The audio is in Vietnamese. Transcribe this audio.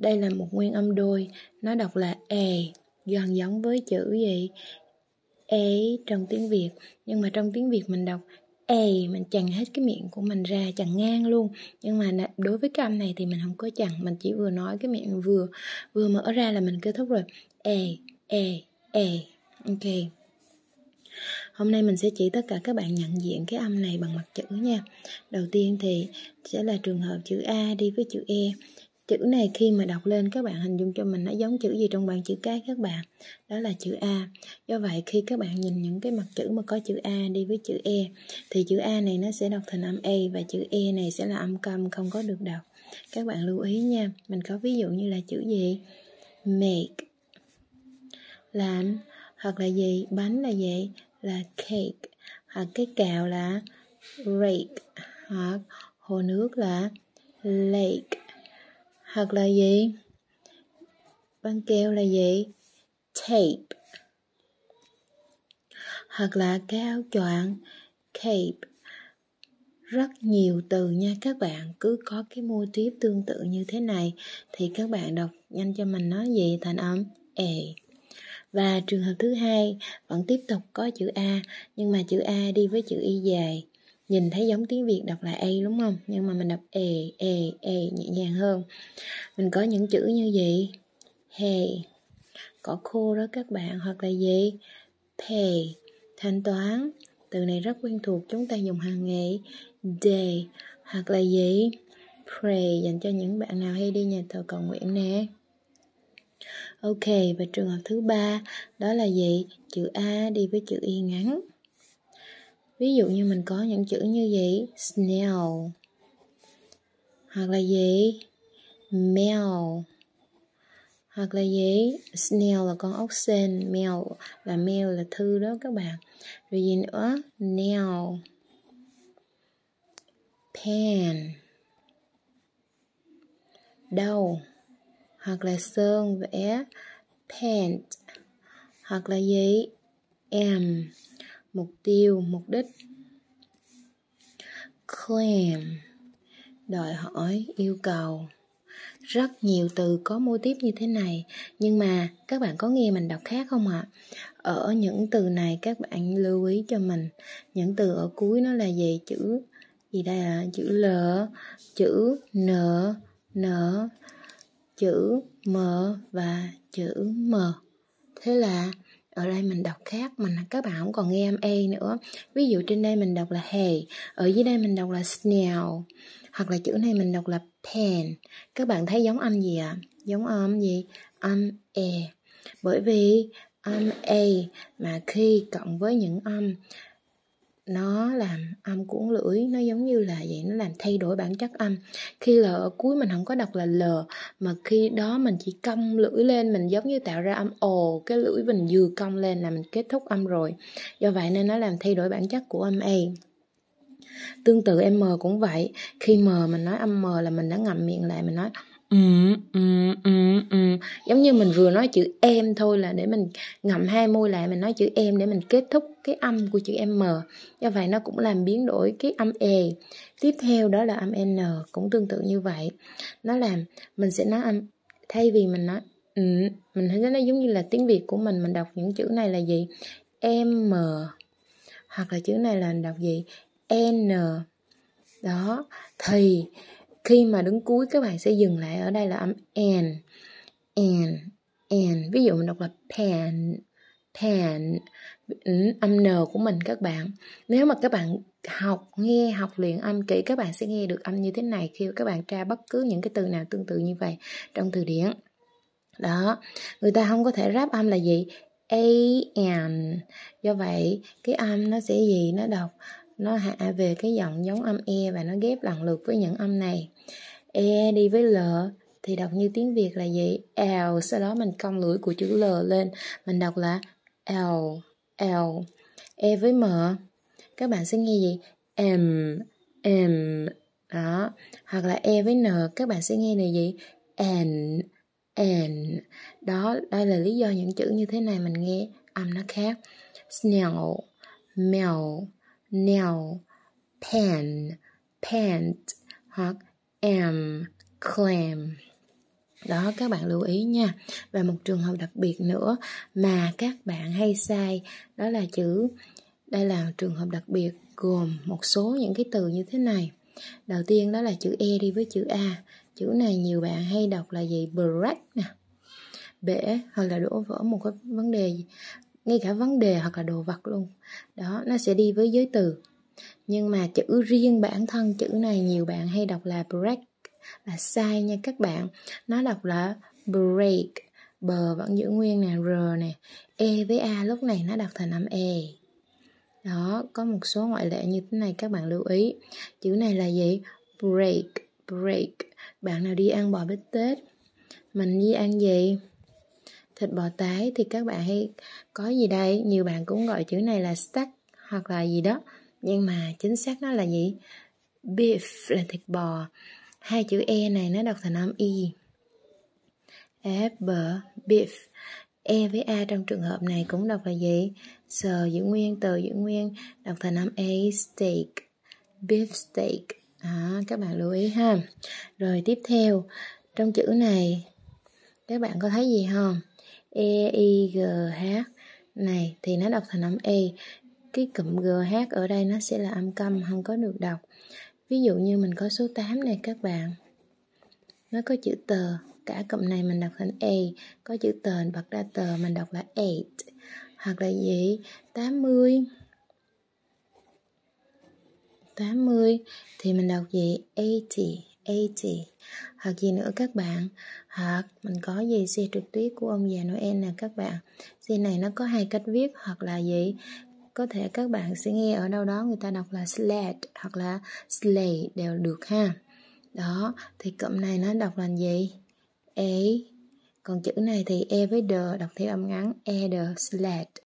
Đây là một nguyên âm đôi, nó đọc là e, gần giống với chữ gì? E trong tiếng Việt, nhưng mà trong tiếng Việt mình đọc e, mình chặn hết cái miệng của mình ra, chặn ngang luôn. Nhưng mà đối với cái âm này thì mình không có chặn, mình chỉ vừa nói cái miệng vừa vừa mở ra là mình kết thúc rồi. E, e, e. Ok. Hôm nay mình sẽ chỉ tất cả các bạn nhận diện cái âm này bằng mặt chữ nha. Đầu tiên thì sẽ là trường hợp chữ A đi với chữ E chữ này khi mà đọc lên các bạn hình dung cho mình nó giống chữ gì trong bảng chữ cái các bạn đó là chữ a do vậy khi các bạn nhìn những cái mặt chữ mà có chữ a đi với chữ e thì chữ a này nó sẽ đọc thành âm e và chữ e này sẽ là âm câm không có được đọc các bạn lưu ý nha mình có ví dụ như là chữ gì make làm hoặc là gì bánh là gì là cake hoặc cái cào là rake hoặc hồ nước là lake hoặc là gì băng keo là gì tape hoặc là cái áo choàng cape rất nhiều từ nha các bạn cứ có cái mô tiếp tương tự như thế này thì các bạn đọc nhanh cho mình nó gì thành âm e và trường hợp thứ hai vẫn tiếp tục có chữ a nhưng mà chữ a đi với chữ y dài nhìn thấy giống tiếng việt đọc là a đúng không nhưng mà mình đọc e e e nhẹ nhàng hơn mình có những chữ như gì hè cỏ khô đó các bạn hoặc là gì pay thanh toán từ này rất quen thuộc chúng ta dùng hàng ngày day hoặc là gì pray dành cho những bạn nào hay đi nhà thờ cầu nguyện nè ok và trường hợp thứ ba đó là gì chữ a đi với chữ y ngắn Ví dụ như mình có những chữ như vậy snail hoặc là gì mail hoặc là gì snail là con ốc sên mail là mail là thư đó các bạn rồi gì nữa nail pen đầu hoặc là sơn vẽ paint hoặc là gì em mục tiêu mục đích claim đòi hỏi yêu cầu rất nhiều từ có mô tiếp như thế này nhưng mà các bạn có nghe mình đọc khác không ạ ở những từ này các bạn lưu ý cho mình những từ ở cuối nó là gì chữ gì đây là chữ l chữ n n chữ m và chữ m thế là ở đây mình đọc khác mình các bạn không còn nghe âm a nữa ví dụ trên đây mình đọc là hey ở dưới đây mình đọc là snail hoặc là chữ này mình đọc là pen các bạn thấy giống âm gì ạ à? giống âm gì âm e bởi vì âm a mà khi cộng với những âm nó làm âm cuốn lưỡi nó giống như là vậy nó làm thay đổi bản chất âm khi l ở cuối mình không có đọc là l mà khi đó mình chỉ cong lưỡi lên mình giống như tạo ra âm ồ cái lưỡi mình vừa cong lên là mình kết thúc âm rồi do vậy nên nó làm thay đổi bản chất của âm a tương tự m cũng vậy khi m mình nói âm m là mình đã ngậm miệng lại mình nói Ừ, ừ, ừ, ừ, giống như mình vừa nói chữ em thôi là để mình ngậm hai môi lại mình nói chữ em để mình kết thúc cái âm của chữ m do vậy nó cũng làm biến đổi cái âm e tiếp theo đó là âm n cũng tương tự như vậy nó làm mình sẽ nói âm thay vì mình nói ừ, mình thấy nó giống như là tiếng việt của mình mình đọc những chữ này là gì m hoặc là chữ này là đọc gì n đó thì khi mà đứng cuối các bạn sẽ dừng lại ở đây là âm n n n ví dụ mình đọc là pan pan ừ, âm n của mình các bạn nếu mà các bạn học nghe học luyện âm kỹ các bạn sẽ nghe được âm như thế này khi các bạn tra bất cứ những cái từ nào tương tự như vậy trong từ điển đó người ta không có thể ráp âm là gì a n do vậy cái âm nó sẽ gì nó đọc nó hạ về cái giọng giống âm e và nó ghép lần lượt với những âm này e đi với l thì đọc như tiếng việt là gì l sau đó mình cong lưỡi của chữ l lên mình đọc là l l e với m các bạn sẽ nghe gì m m đó hoặc là e với n các bạn sẽ nghe là gì n n đó đây là lý do những chữ như thế này mình nghe âm nó khác snail mèo nail, pen, pant hoặc am, clam. Đó các bạn lưu ý nha. Và một trường hợp đặc biệt nữa mà các bạn hay sai đó là chữ đây là trường hợp đặc biệt gồm một số những cái từ như thế này. Đầu tiên đó là chữ E đi với chữ A. Chữ này nhiều bạn hay đọc là gì? Break nè. Bể hoặc là đổ vỡ một cái vấn đề ngay cả vấn đề hoặc là đồ vật luôn đó nó sẽ đi với giới từ nhưng mà chữ riêng bản thân chữ này nhiều bạn hay đọc là break là sai nha các bạn nó đọc là break bờ vẫn giữ nguyên nè r nè e với a lúc này nó đọc thành âm e đó có một số ngoại lệ như thế này các bạn lưu ý chữ này là gì break break bạn nào đi ăn bò bít tết mình đi ăn gì thịt bò tái thì các bạn hay có gì đây nhiều bạn cũng gọi chữ này là stack hoặc là gì đó nhưng mà chính xác nó là gì beef là thịt bò hai chữ e này nó đọc thành âm y f e, b beef e với a trong trường hợp này cũng đọc là gì sờ giữ nguyên từ giữ nguyên đọc thành âm a steak beef steak à, các bạn lưu ý ha rồi tiếp theo trong chữ này các bạn có thấy gì không e i g h này thì nó đọc thành âm e cái cụm gh ở đây nó sẽ là âm câm không có được đọc ví dụ như mình có số 8 này các bạn nó có chữ tờ cả cụm này mình đọc thành a e. có chữ tờ bật ra tờ mình đọc là eight hoặc là gì 80 80 thì mình đọc gì 80 80 hoặc gì nữa các bạn hoặc mình có gì xe trực tuyến của ông già Noel nè các bạn xe này nó có hai cách viết hoặc là gì có thể các bạn sẽ nghe ở đâu đó người ta đọc là sled hoặc là sleigh đều được ha đó thì cụm này nó đọc là gì e còn chữ này thì e với d đọc theo âm ngắn e d sled